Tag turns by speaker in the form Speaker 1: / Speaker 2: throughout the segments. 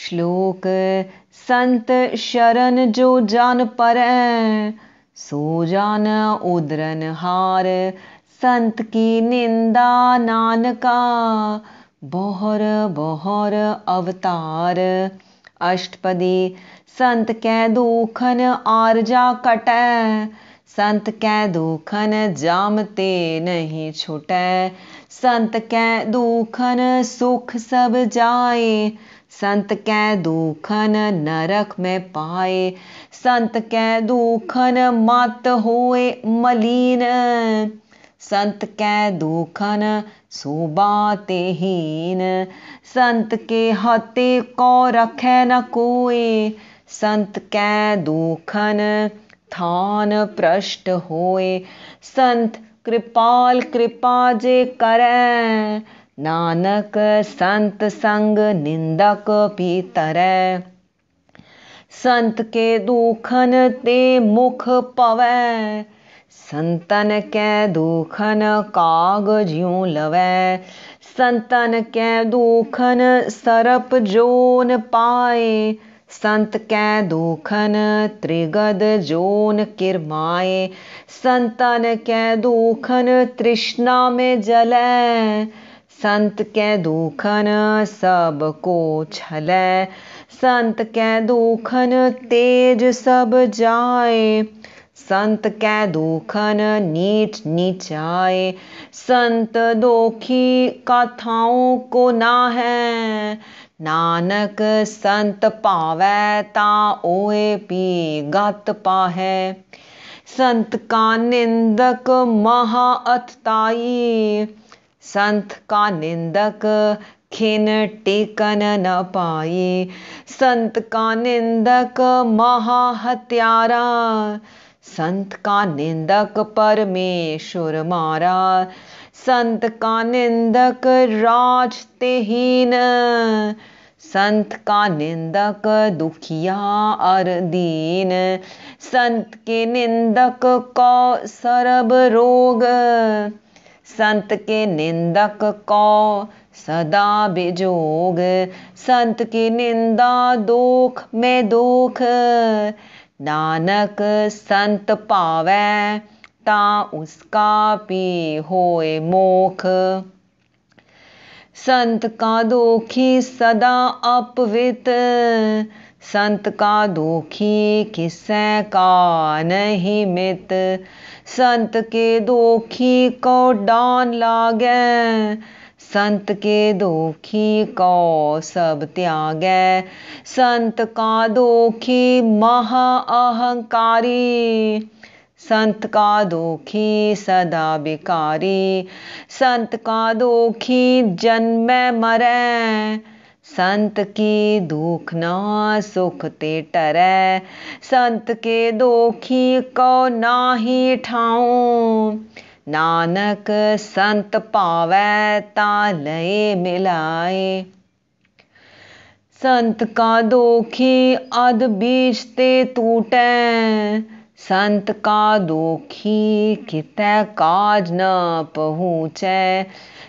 Speaker 1: श्लोक संत शरण जो जान पर सो जान उदरन हार संत की निंदा नानका बहर बहर अवतार अष्टपदी संत कै दुखन आर जा कट संत कै दुखन जामते नहीं छुटे संत कै दुखन सुख सब जाए संत कै दुखन नरक में पाए संत कै दुखन मत होए मलीन संत कै दुखन सोबा तेहीन संत के हते को रखे न कोए संत कै दुखन थान पृष्ठ होए संत कृपाल कृपा जे करें नानक संत संग निंदक भीतर संत के दुखन ते मुख पवै संतन के दुखन काग ज्यों लवै संतन के दुखन सरप जोन पाए संत कै दुखन त्रिगद जोन किरमाए संतन कै दुखन तृष्णा में जलै संत के दुखन को छलै संत के दुखन तेज सब जाए संत के दुखन नीच नीचाए संत दोखी कथाओं को ना है नानक संत पावे ता ओए पी गत पाहे संत का निंदक महा अतताई संत का निंदक खिन टेकन न पाए संत का निंदक महा हत्यारा संत का निंदक परमेश्वर मारा संत का निंदक राज तेहीन संत का निंदक दुखिया अर दीन संत के निंदक को सरब रोग संत के निंदक को सदा बिजोग संत की निंदा दुख में दुख नानक संत पावे ता उसका पी होए मोख संत का दुखी सदा अपवित संत का दुखी किसे का नहीं मित संत के दोखी को डान लागे संत के दोखी को सब त्याग संत का दोखी महा अहंकारी संत का दोखी सदा बिकारी संत का दोखी जन्म मरै संत की दुख न सुख ते टरै संत के दोखी को नाही ठाऊ नानक संत पावे ता लय मिलाए संत का दोखी अद बीज ते टूटै संत का दुखी कित काज न पहुँचे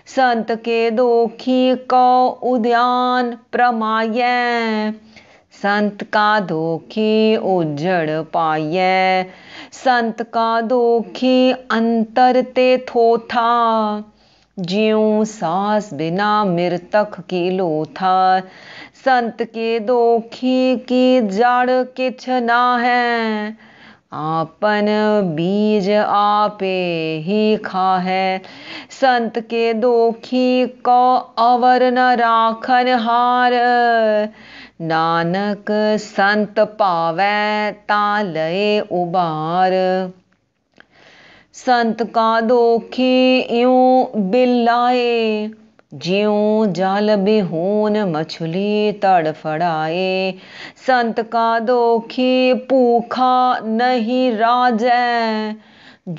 Speaker 1: संत के दोखी को उद्यान प्रमाय संत का दोखी उजड़ पाय संत का दोखी अंतर ते थोथा ज्यो सास बिना मृतक की लोथा संत के दोखी की जड़ किछ ना है आपन बीज आपे ही खा है संत के दोखी को अवर न राखन हार नानक संत पावै ताल उबार संत का दोखी यूं बिल्लाए ज्यों जाल बिहून मछली तड़फड़ाए संत का दोखी पूखा नहीं राज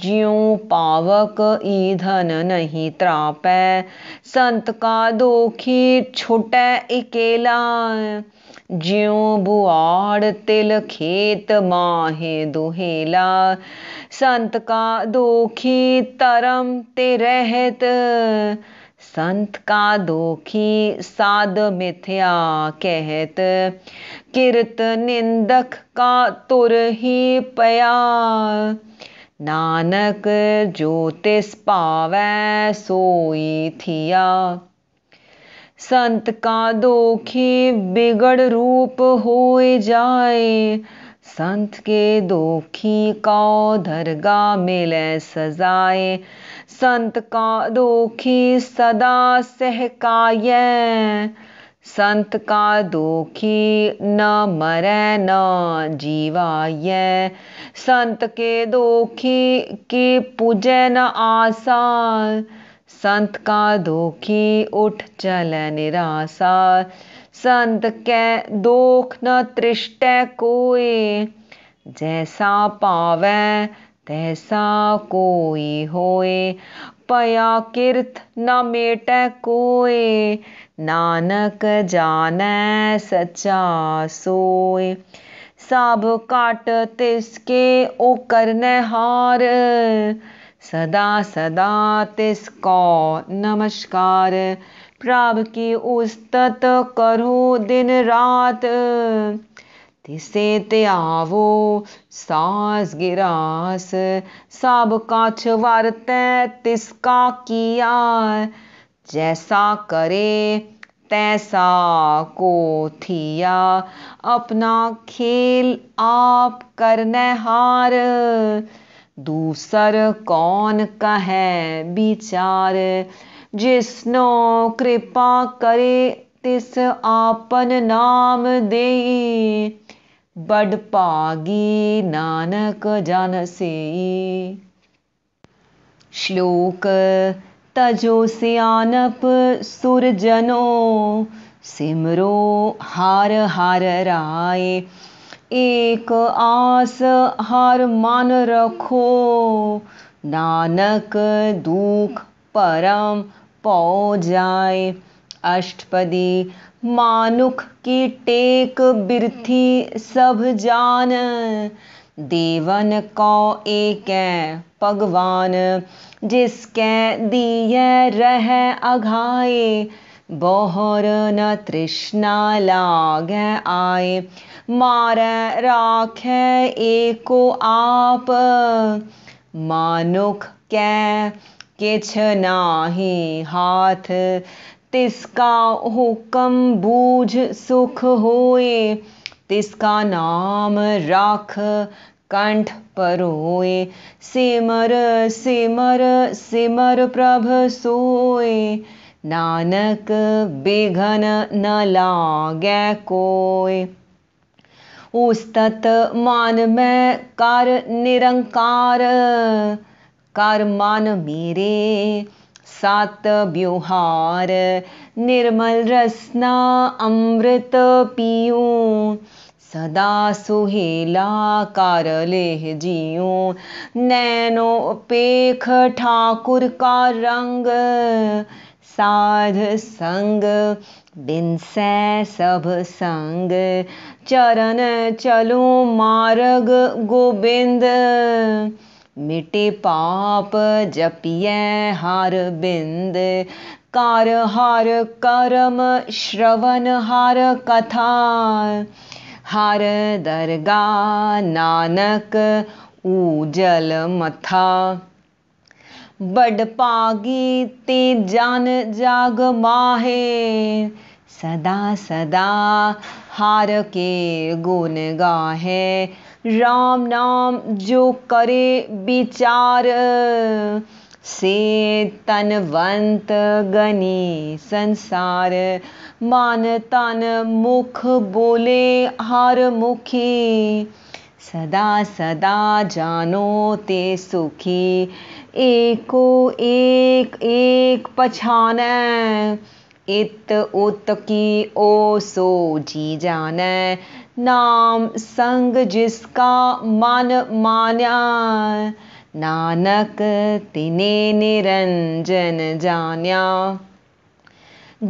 Speaker 1: ज्यों पावक ईधन नहीं त्रापे संत का दोखी छुटे इकेला ज्यों बुआड़ तिल खेत माहे दुहेला संत का दोखी तरम ते रहत संत का दोखी साध मिथ्या कहत किरत निंदक का तुर ही पया नानक ज्योतिष पावै सोई थिया संत का दोखी बिगड़ रूप हो जाए संत के दोखी का दरगाह मिले सजाए संत का दुखी सदा सहकाय संत का दुखी न मरे न जीवाय संत के दुखी की पूजे न आसा संत का दुखी उठ चल निराशा संत के दोख न तृष्ट कोई जैसा पावे तैसा कोई होए पया किर्त न मेट कोए नानक जान सचा सोए सब काट तिसके ओ करने हार सदा सदा तिसको नमस्कार प्रभ की उस्तत करो दिन रात तिसे ते आवो सास गिरास सब काछ वारते तिसका किया जैसा करे तैसा को थिया अपना खेल आप करने हार दूसर कौन कहे विचार जिसनो कृपा करे तिस आपन नाम दे बड़ पागी नानक जन से श्लोक तजो सियानप सुरजनो सिमरो हार हार राय एक आस हार मान रखो नानक दुख परम पौ जाए अष्टपदी मानुख की टेक बिरथी सब जान देवन को एक भगवान जिसके दिए रह अघाए बहर न तृष्णा लाग आए मार राख एको आप मानुख कै किछ नाही हाथ तिसका हुक्म बूझ सुख होए तिसका नाम राख कंठ परोए सिमर सिमर सिमर प्रभ सोए नानक बिघन न लागे कोय उस्तत मान में कर निरंकार कर मान मेरे सात व्यूहार निर्मल रसना अमृत पियू सदा सुहेला कार लेह जियो नैनो पेख ठाकुर का रंग साध संग बिन सै सब संग चरण चलो मार्ग गोविंद मिटे पाप जपिए हार बिंद कार हार करम श्रवण हार कथा हार दरगा नानक उजल मथा बड पागी ते जान जाग माहे सदा सदा हार के गुण गाहे राम नाम जो करे विचार से तनवंत गनी संसार मान तन मुख बोले हर मुखी सदा सदा जानो ते सुखी एको एक एक पछान इत उत की ओ सो जी जान नाम संग जिसका मन मान्या नानक तिने निरंजन जान्या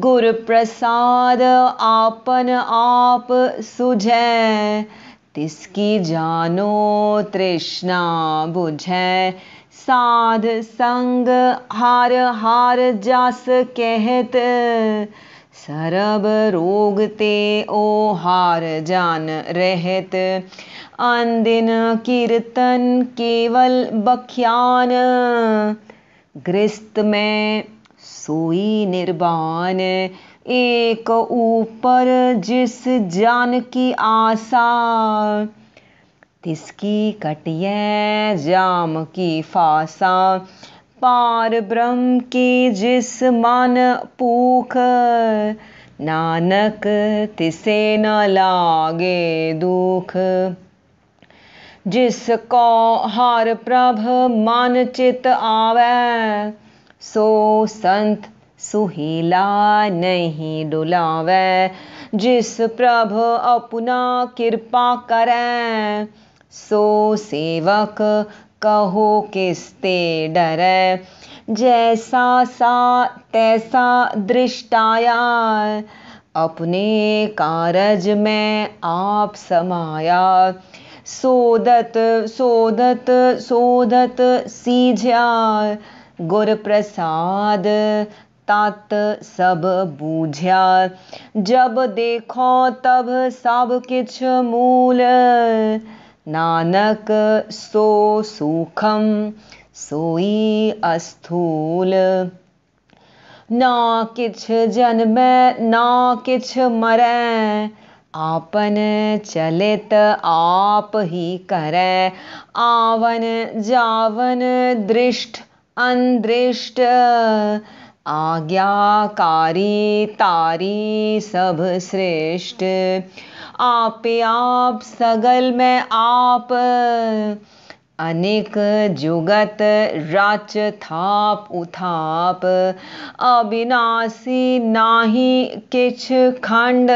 Speaker 1: गुर प्रसाद आपन आप सुझे तिसकी जानो तृष्णा बुझे साध संग हार हार जास कहत सरब रोग ते ओ हार जान रहत अंदिन कीर्तन केवल बख्यान ग्रस्त में सोई निर्बान एक ऊपर जिस जान की आशा तिसकी कटिय जाम की फासा पार ब्रह्म की जिस मन पूख नानक तिसे न लागे दुख को हर प्रभ मन चित आवे सो संत सुहीला नहीं डुलावे जिस प्रभ अपना कृपा करें सो सेवक कहो किसते डर जैसा सा तैसा दृष्टाया अपने कारज में आप समाया सोदत सोदत सोदत सीझा गुर प्रसाद तात सब बूझ्या जब देखो तब सब किछ मूल नानक सो सुखम सोई अस्थूल ना किछ जन्म ना किछ मरे आपन चलित आप ही करे आवन जावन दृष्ट अंदृष्ट आज्ञाकारी तारी सब श्रेष्ठ आपे आप सगल में आप अनेक जुगत राच थाप उथाप अविनाशी नाही किछ खंड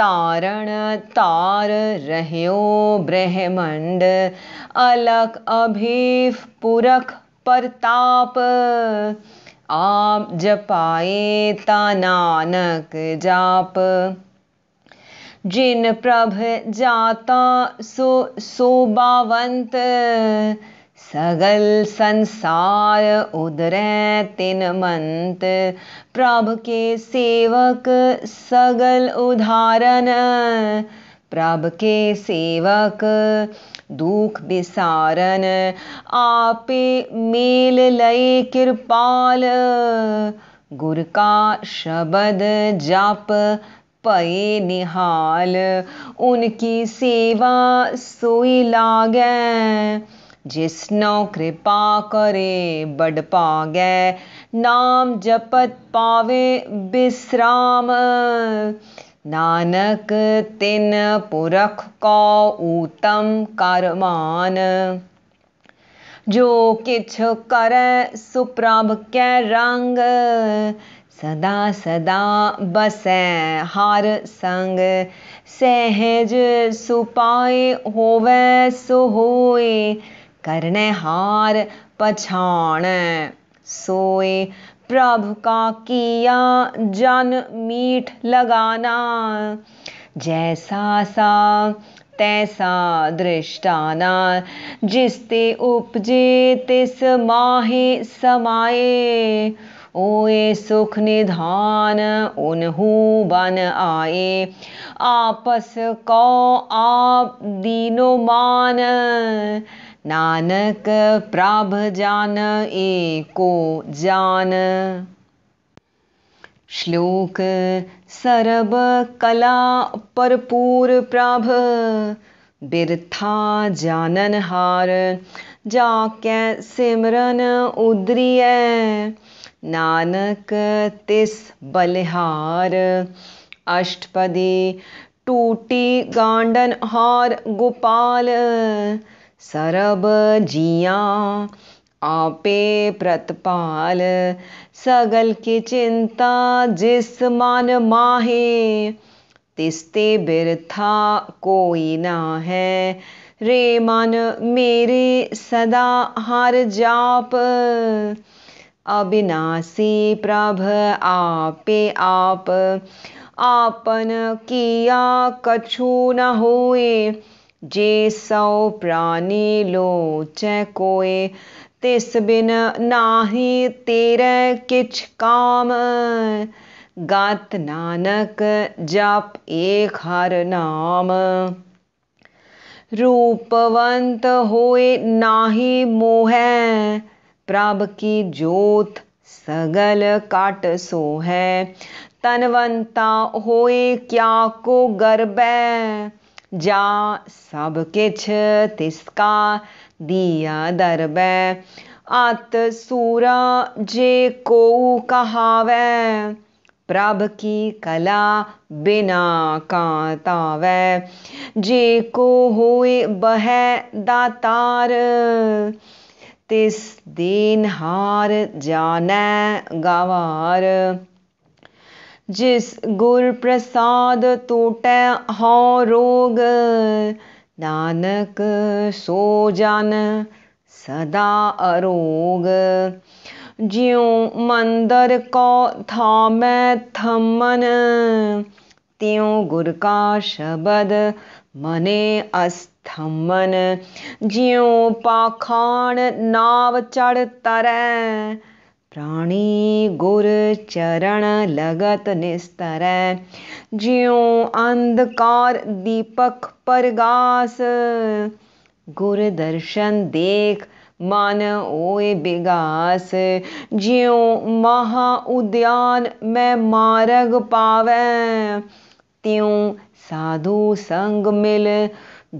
Speaker 1: तारण तार रहो ब्रह्मंड अलक अभीफ पुरख परताप आप जपाए ता नानक जाप जिन प्रभ जाता सो सोभावंत सगल संसार उदरे तिन मंत प्रभ के सेवक सगल उदाहरण प्रभ के सेवक दुख बिसारन आपे मेल लय कृपाल गुर का शबद जाप पए निहाल उनकी सेवा सोई लागै जिसनो कृपा करे बड़ पागे नाम जपत पावे विश्राम नानक तिन पुरख को उत्तम करमान जो किछ करे सुप्रभ के रंग सदा सदा बसे हार संग सहज सुपाए होवे सो करने हार पछाण सोए प्रभु का किया जन मीठ लगाना जैसा सा तैसा दृष्टाना जिसते उपजे तिस माहे समाये ओए सुख निधान उनहू बन आए आपस को आप दीनो मान नानक प्राभ जान एको जान श्लोक सरब कला परपूर प्राभ बिरथा जानन हार जाके सिमरन उद्रिय नानक तिस बलिहार अष्टपदी टूटी गांडन हार गोपाल सरब जिया आपे प्रतपाल सगल की चिंता जिस मन माहे तिस्ते बिरथा कोई ना है रे मन मेरे सदा हर जाप अविनाशी प्रभ आपे आप आपन किया कछु न होए जे सौ प्राणी लोच कोए तिस बिन नाही तेरे किछ काम गात नानक जप एक हर नाम रूपवंत होए नाही मोह प्रभ की जोत सगल काट सो है तनवंता होए क्या को गरबे जा सब किछ तिसका दिया दरब आत सूरा जे को कहावे प्रभ की कला बिना कातावे जे को होए बह दातार तिस दीन हार जानै गवार जिस गुर प्रसाद टूटै हो रोग नानक सो जन सदा अरोग ज्यो मंदर को थामै थमन त्यों गुर का शब्द मने अस्त थमन ਜਿਉ पाखान नाव चढ़ तर प्राणी गुर चरण लगत निस्तर ज्यो अंधकार दीपक परगास गुर दर्शन देख मन ओए बिगास ज्यो महा उद्यान में मार्ग पावे त्यों साधु संग मिल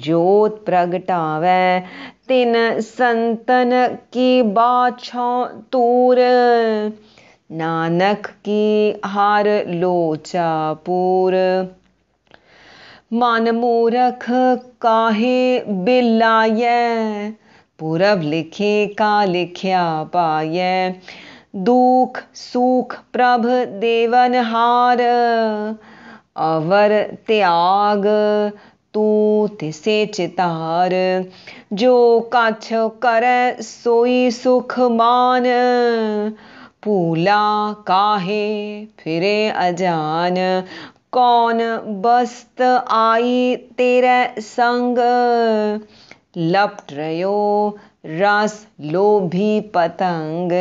Speaker 1: जोत प्रगटावे तिन संतन की बाछो तूर नानक की हार लोचा पूर मन मूरख काहे बिलाय पूरब लिखे का लिखिया पाय दुख सुख प्रभ देवन हार अवर त्याग तू से चितार जो काछ कर सोई सुख मान पूला काहे फिरे अजान कौन बस्त आई तेरे संग लपट रहो रस लोभी पतंग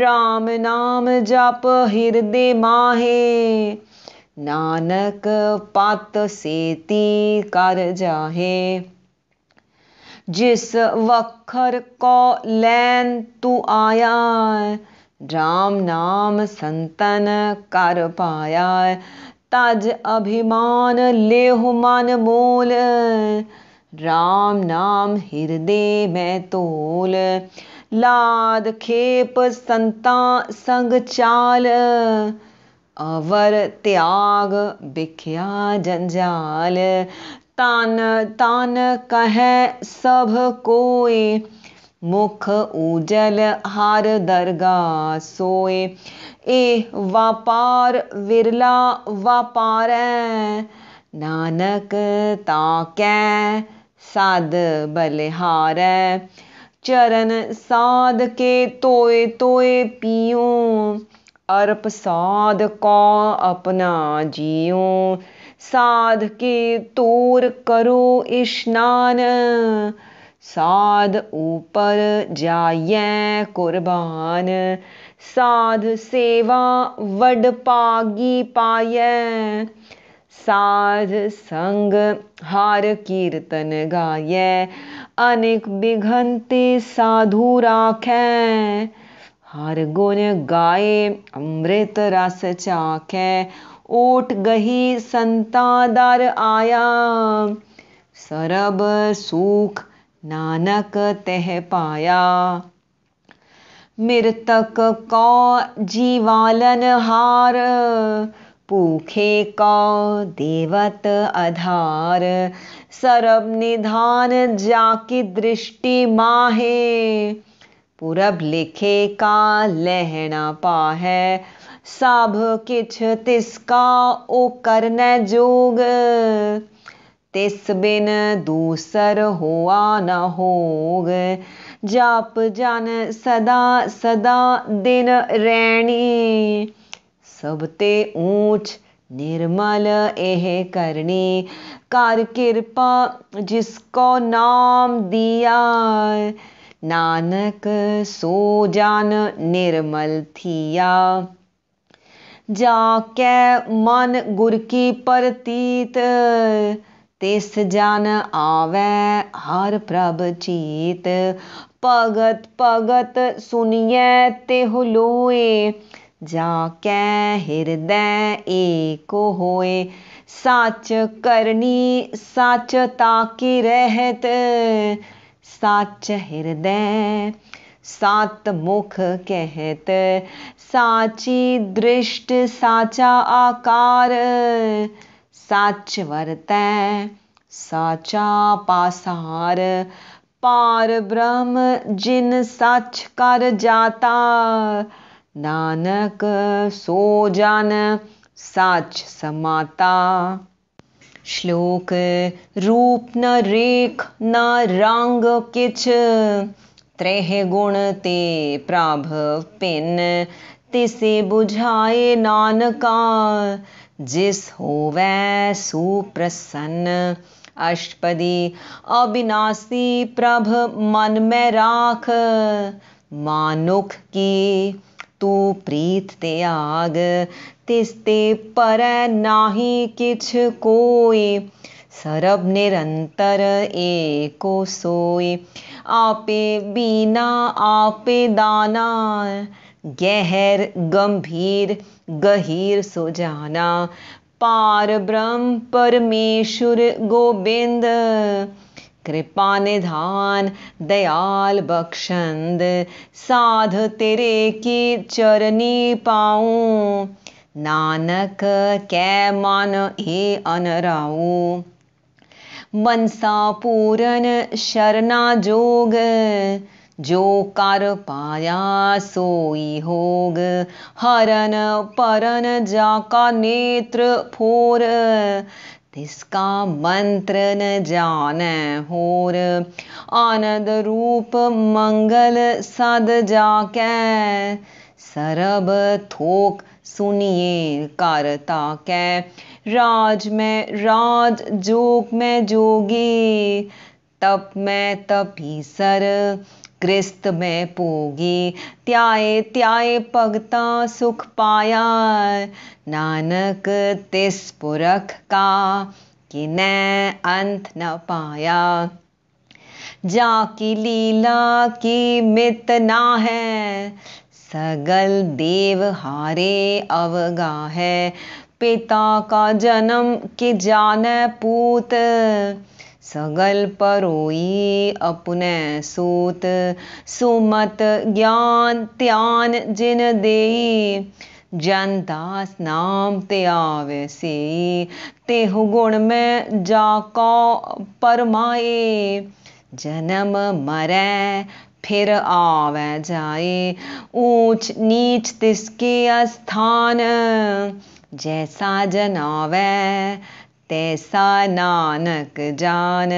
Speaker 1: राम नाम जप हृदय माहे नानक पत सेती कर जाहे जिस वखर को लैन तू आया राम नाम संतन कर पाया तज अभिमान ले मन मोल राम नाम हृदय में तोल लाद खेप संता संग चाल अवर त्याग बिख्या जंजाल तान तान कह सब कोय मुख उजल हार दरगा सोए ए वापार विरला वापार नानक कै साध बलिहार चरण साध के तोए तोए पियो अर्प साध कौ अपना जियो साध के तोर करो स्नान साध ऊपर जाये कुर्बान साध सेवा वड पागी पाये साध संग हार कीर्तन गाये अनेक बिघंते साधु राखें हर गुण गाए अमृत रस चाखे ओट गही दर आया सरब सुख नानक तह पाया मृतक कौ जीवालन हार पूखे कौ देवत आधार सरब निधान जाकी दृष्टि माहे पूरब लिखे का लहना पा है सब किछ तिसका ओ करने जोग तिस बिन दूसर हुआ न होग जाप जन सदा सदा दिन रैणी सब ते ऊंच निर्मल एह करनी कार कृपा जिसको नाम दिया नानक सो जान निर्मल थिया जाके मन गुर की परतीत तिस जन आवे हर प्रभ चीत भगत भगत सुनिए तेह लोए जाके हृदय एक होए सच करनी सच ताकि रहत साच हृदय सात मुख कहत साची दृष्ट साचा आकार साच वर्तय साचा पासार पार ब्रह्म जिन सच कर जाता नानक सो जान सच समाता श्लोक रूप न रेख न रंग किच त्रह गुण ते प्राभ पिन तिसे बुझाए नानका जिस हो वै सुप्रसन्न अष्टपदी अविनाशी प्रभ मन में राख मानुख की तू प्रीत ते आग तिस्ते पर नाही किछ कोई सरब निरंतर एको सोए आपे बीना आपे दाना गहर गंभीर गहीर जाना पार ब्रह्म परमेश्वर गोविंद कृपा निधान दयाल बख्शंद साध तेरे की चरनी पाऊं नानक कै मन ए अनराऊ मनसा पूरन शरणा जोग जो कर पाया सोई होग हरन परन जाका नेत्र फोर इसका मंत्र न जान होर आनंद रूप मंगल सद जाके सरब थोक सुनिए करता कै राज में राज जोग में जोगी तप में तपी सर क्रिस्त में पोगी त्याए त्याए पगता सुख पाया नानक तिस पुरख का कि न अंत न पाया जाकी लीला की मित ना है सगल देव हारे अवगा है पिता का जन्म के जान पूत सगल परोई अपने सूत सुमत ज्ञान त्यान जिन दे जन दास नाम ते आवे से तेहु गुण में जाको परमाए जन्म मरे फिर आवे जाए ऊंच नीच तिसके स्थान जैसा जनावे तैसा नानक जान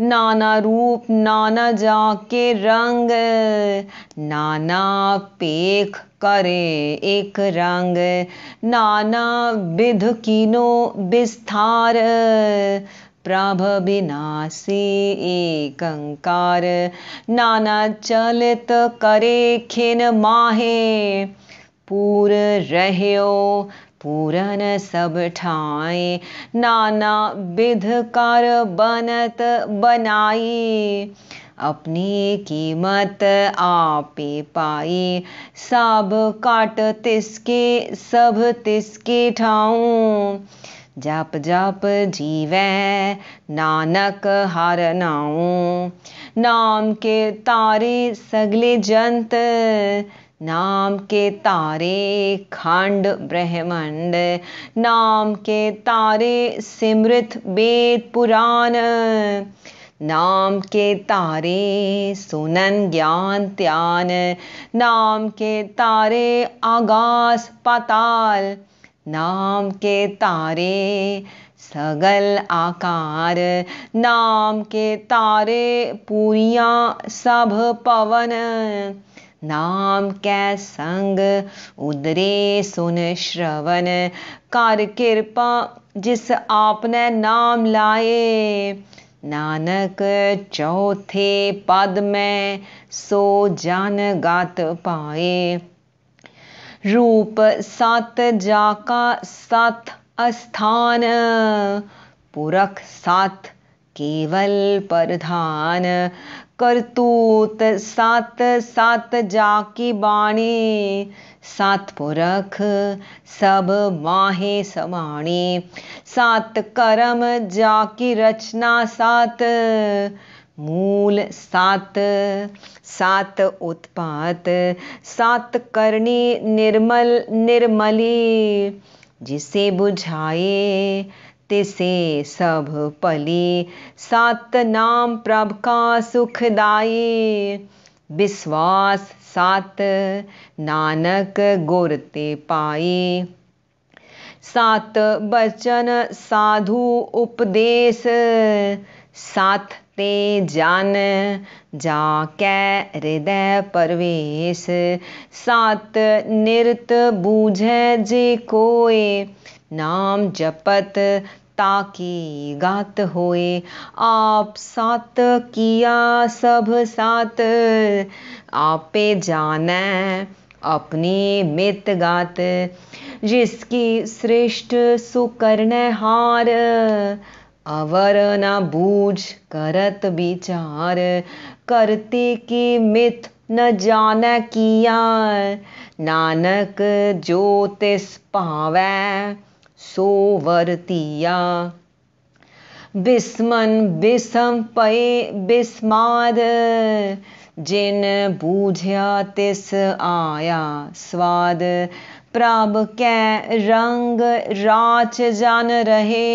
Speaker 1: नाना रूप नाना जाके रंग नाना पेख करे एक रंग नाना विध कीनो विस्तार प्रभ विनाशी एक अंकार नाना चलित करे खिन माहे पूर रहे पूरन सब ठाए नाना विध कर बनत बनाई अपनी कीमत आपे पाई सब काट तिसके सब तिसके ठाऊं जप जप जीवै नानक हर नाऊं नाम के तारे सगले जंत नाम के तारे खंड ब्रह्मंड नाम के तारे सिमृत वेद पुराण नाम के तारे सुनन ज्ञान त्यान नाम के तारे आगास पाताल नाम के तारे सगल आकार नाम के तारे पूरियां सब पवन नाम कै संग उदरे सुन श्रवण कर कृपा जिस आपने नाम लाए नानक चौथे पद में सो जन गात पाए रूप सत जाका सत अस्थान पुरख सत केवल प्रधान करतूत सात सात जाकी बाणी सात पुरख सब माहे समाणी सात कर्म जाकी रचना सात मूल सात सात उत्पात सात करणी निर्मल निर्मली जिसे बुझाए तिसे सब पले सात नाम प्रभ का सुखदाई विश्वास सात नानक गोरते पाए सात बचन साधु उपदेश साथ ते जान कै हृदय परवेश सात निरत बूझे जे कोय नाम जपत ताकि गात होए आप सात किया सब सात आपे जाने अपनी मित गात जिसकी श्रेष्ठ सुकर्ण हार अवर न बूझ करत विचार करते की मित न जाने किया नानक जो तिस पावै सोवर्तिया बिस्मन बिस्म पे बिस्माद जिन बूझया तिस आया स्वाद प्राभ कै रंग राच जान रहे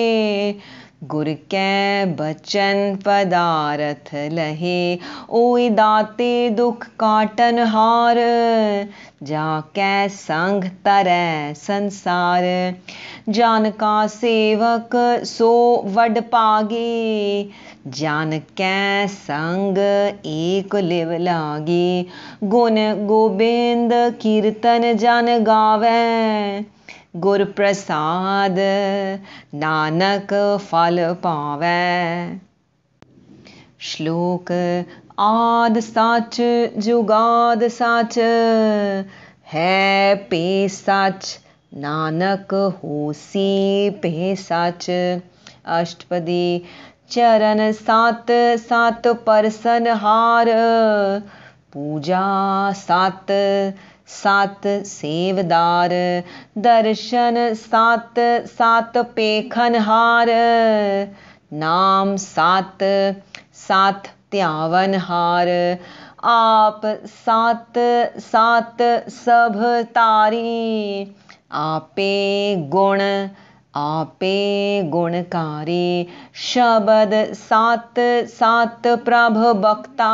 Speaker 1: गुर कै बचन पदारथ लहे ओए दाते दुख काटन हार जा कै संग तर संसार जान का सेवक सो वड पागे जान कै संग एक लिव लागे गुण गोबिंद कीर्तन जन गावै गुर प्रसाद नानक फल पावे श्लोक आद सच जुगाद सच है पे सच नानक होसी पे सच अष्टपदी चरण सात सात परसन हार पूजा सात सात सेवदार दर्शन सात सात पेखनहार नाम सात सात त्यावनहार आप सात सात सब तारी आपे गुण आपे गुणकारी शब्द सात सात प्रभ बक्ता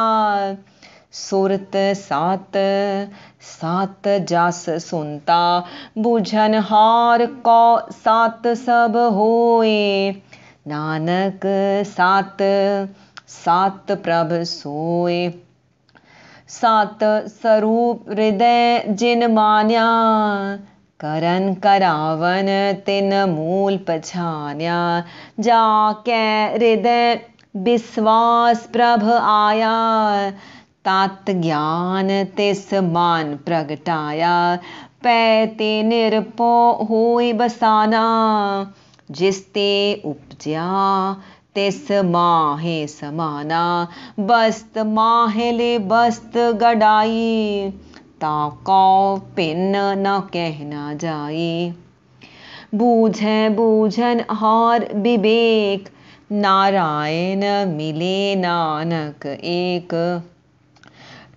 Speaker 1: सुरत सात सात जास सुनता बुझन हार कौ सात सब होए नानक सात सात प्रभ सोए सात स्वरूप हृदय जिन मान्या करन करावन तिन मूल पछान्या जाके हृदय विश्वास प्रभ आया तत् ज्ञान तिस मान प्रगटाया पैते निरपो हो बसाना जिसते उपजा तिस माहे समाना बस्त माहेले बस्त गडाई ताको पिन न कहना जाई बूझे बूझन हार विवेक नारायण मिले नानक एक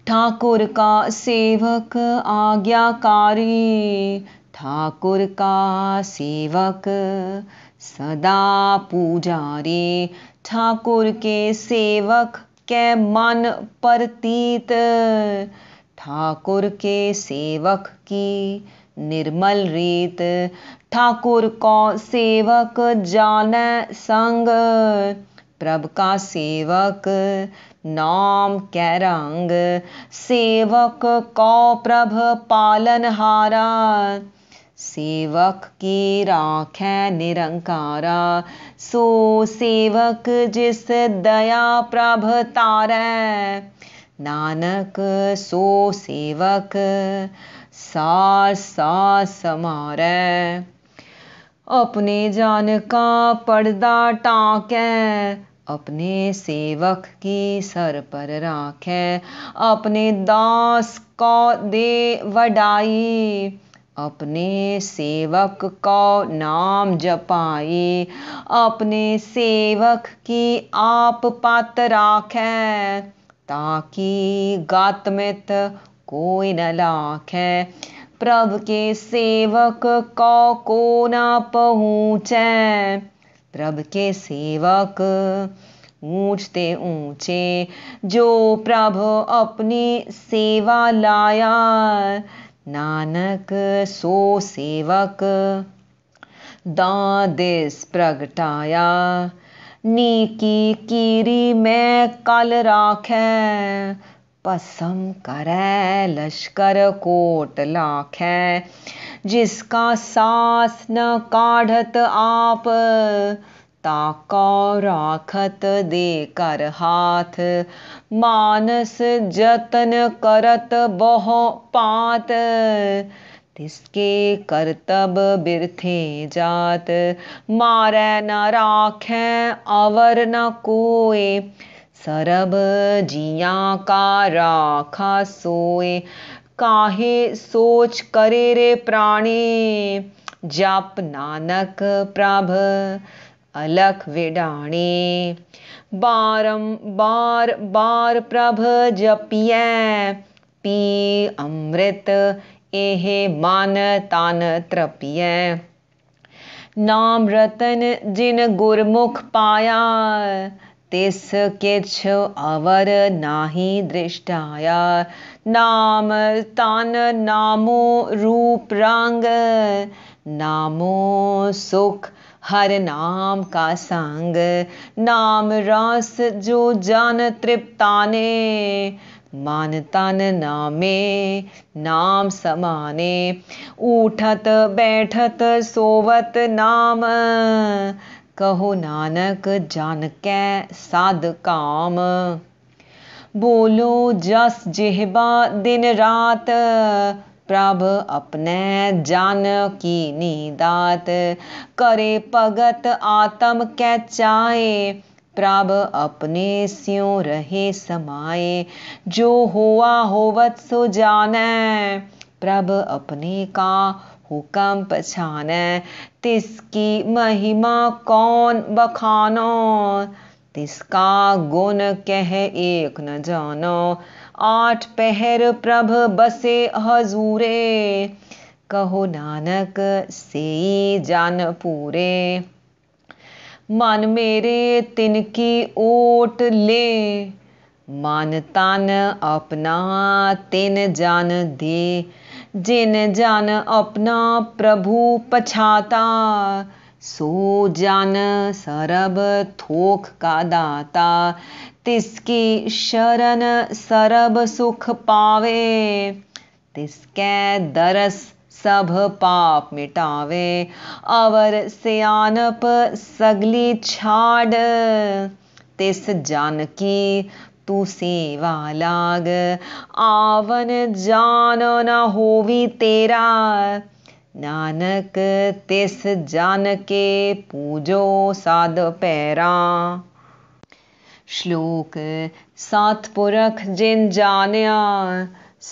Speaker 1: ठाकुर का सेवक आज्ञाकारी ठाकुर का सेवक सदा पूजारी ठाकुर के सेवक के मन प्रतीत ठाकुर के सेवक की निर्मल रीत ठाकुर को सेवक जाने संग प्रभ का सेवक नाम कै रंग सेवक कौ प्रभ पालन हारा सेवक की राख है निरंकारा सो सेवक जिस दया प्रभ तार नानक सो सेवक सा सा समार अपने जान का पर्दा है अपने सेवक की सर पर राखे अपने दास को दे वडाई अपने सेवक को नाम जपाई अपने सेवक की आप पात राखे ताकि गातमित कोई न लाखें प्रभ के सेवक को को न पहुँचें प्रब के सेवक ऊंचते ऊंचे जो प्रभु अपनी सेवा लाया नानक सो सेवक दादिस प्रगटाया नीकी कीरी में कल राख पसम करे लश्कर कोट लाख जिसका सास न काढ़त आप ताको राखत कर हाथ मानस जतन करत बहो पात तिसके करतब बिरथे जात मारे न राखे अवर न कोए सरब जिया का राखा सोए काहे सोच करे रे प्राणी जाप नानक प्रभ अलख विडाणे बारम बार प्रभ जपिए पी अमृत एह मान तान त्रपिए नाम रतन जिन गुरमुख पाया तिस किछ अवर नाही दृष्टाया नाम तान नामो रूप रंग नामो सुख हर नाम का संग नाम रस जो जन तृप्ताने मान तन नामे नाम समाने उठत बैठत सोवत नाम कहो नानक जान कै साध काम बोलो जस जेहबा दिन रात प्रभ अपने जान की नीदात करे भगत आत्म कै चाहे प्रभ अपने स्यों रहे समाए जो हुआ होवत सो जाने प्रभ अपने का हुक्म पछाने तिसकी महिमा कौन बखानो तिसका गुण कह एक न जानो आठ पहर प्रभ बसे हजूरे कहो नानक से जान पूरे मन मेरे तिनकी ओट ले मन तन अपना तिन जान दे जिन जान अपना प्रभु पछाता सो जान सरब थोक का दाता तिसकी शरण सरब सुख पावे तिसके दरस सब पाप मिटावे अवर सियानप सगली छाड़ तिस की तू सेवा लाग आवन जान न होवी तेरा नानक तिस जान के पूजो साध पैरा श्लोक सात पुरख जिन जानिया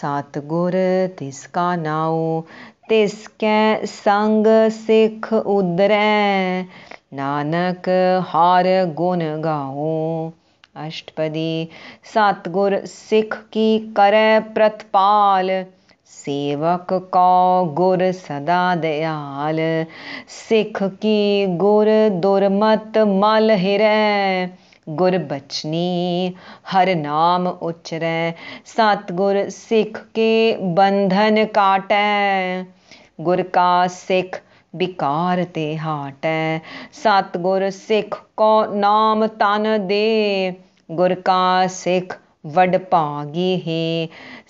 Speaker 1: सात गुर तिसका नाओ तिसके संग सिख उदर नानक हार गुण गाओ अष्टपदी सतगुर सिख की करे प्रतपाल सेवक कौ गुर सदा दयाल सिख की गुर दुर्मत मल हिरै गुर बचनी हर नाम उचरै सतगुर सिख के बंधन काटै गुर का सिख बिकार ते हाटै सतगुर सिख को नाम तन दे गुर का सिख वडभागे हे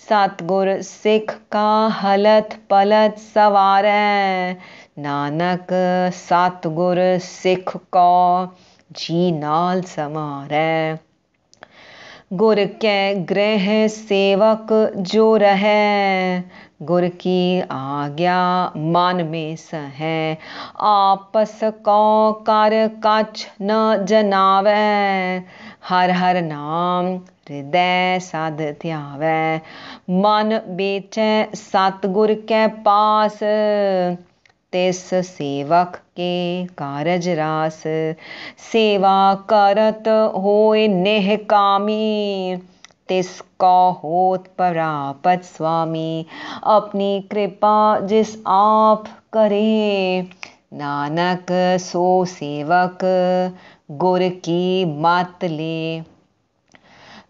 Speaker 1: सतगुर सिख का हलत पलत सवार नानक सतगुर सिख को जी नाल समार गुर के ग्रह सेवक जो रह गुर की आज्ञा मन में सह आपस को कर कछ न जनावे हर हर नाम हृदय साध त्यावै मन बेचै सतगुर के पास तिस सेवक के कारज रास सेवा करत होए नेह कामी तिसको होत परापत स्वामी अपनी कृपा जिस आप करे नानक सो सेवक गुर की मत ले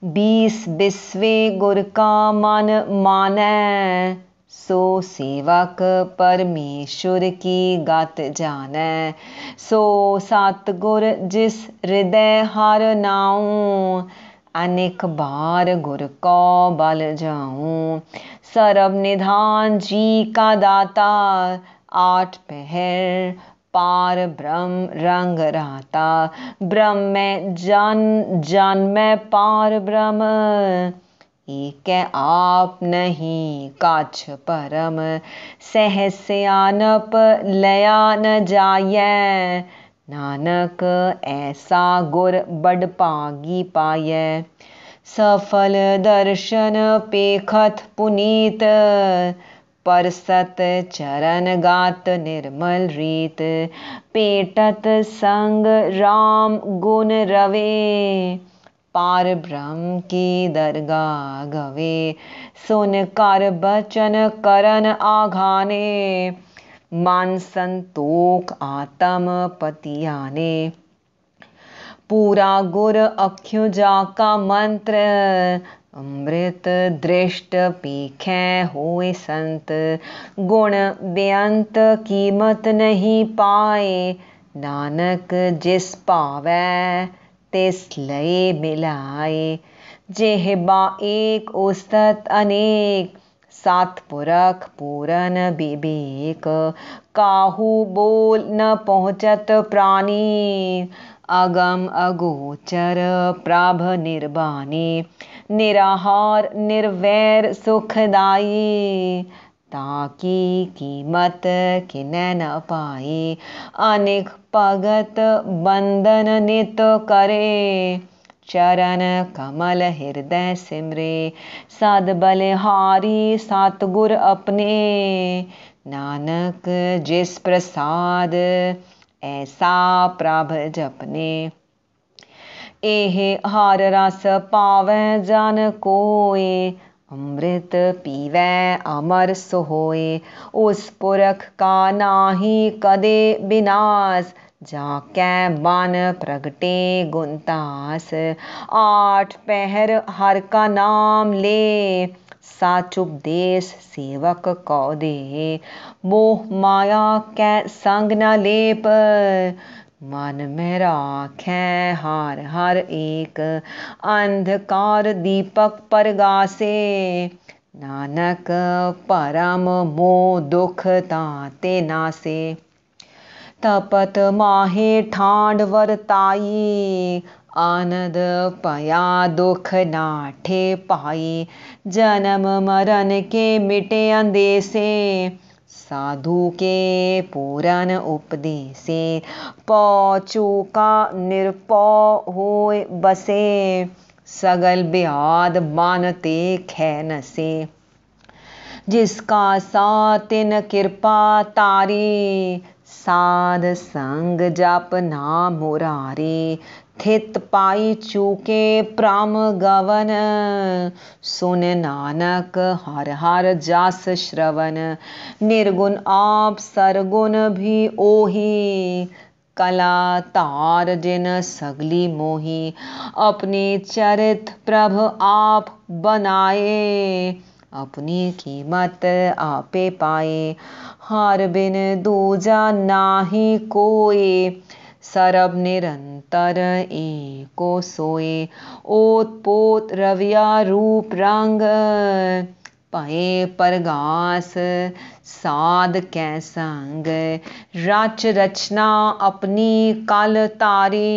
Speaker 1: बीस बिस्वे गुर का मन माने सो सेवक परमेश्वर की गत जाने सो सत गुर जिस हृदय हर नाऊ अनेक बार गुर को बल जाऊं सर्व निधान जी का दाता आठ पहर पार ब्रह्म रंग रहता ब्रह्म में जन जन में पार ब्रह्म एक आप नहीं काछ परम सहस्यानप लया न जाय नानक ऐसा गुर बड पागी पाय सफल दर्शन पेखत पुनीत पर सत चरण गात निर्मल रीत पेटत संग राम गुण रवे पार ब्रह्म की दरगाह गवे सुन कर बचन करन आघाने मान संतोख आतम पतियाने पूरा गुर अख्युजा का मंत्र अमृत दृष्ट पीखे हुए संत गुण बेअंत कीमत नहीं पाए नानक जिस पावे तिस लये मिलाए जेहबा एक उस्तत अनेक सात पुरख पूरन विवेक काहू बोल न पहुँचत प्राणी अगम अगोचर प्राभ निर्बाने निराहार निर्वैर सुखदायी ताकि कीमत कि न पाए अनिक पगत बंदन नित करे चरण कमल हृदय सिमरे सद बलिहारी सतगुर अपने नानक जिस प्रसाद ऐसा प्रभ जपने एह हार रस पावै जन कोए अमृत पीवै अमर सोहोए उस पुरख का नाही कदे विनाश जाके मन प्रगटे गुणतास आठ पहर हर का नाम ले साचुपदेश सेवक સેવક કો દે મોહ માયા કે સંગ ન मन में राख है हार हर एक अंधकार दीपक परगासे नानक परम मो दुख ताते नासे तपत माहे ठांड वरताई आनद पया दुख नाठे पाई जन्म मरण के मिटे से साधु के पूरन उपदेसे पौचूका निरपौ हो बसे सगल ब्याद मानते खैन से जिसका तिन कृपा तारी साध संग जप ना मुरारी थित पाई चूके प्राम गवन सुन नानक हर हर जास श्रवण निर्गुण आप सरगुण भी ओही कला तार जिन सगली मोही अपने चरित प्रभ आप बनाए अपनी कीमत आपे पाए हार बिन दूजा नाही कोई सरब निरंतर एको सोए ओत पोत रविया रूप रंग पहे परगास साध कै संग रच रचना अपनी कल तारी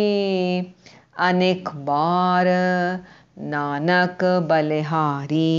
Speaker 1: अनेक बार नानक बलिहारी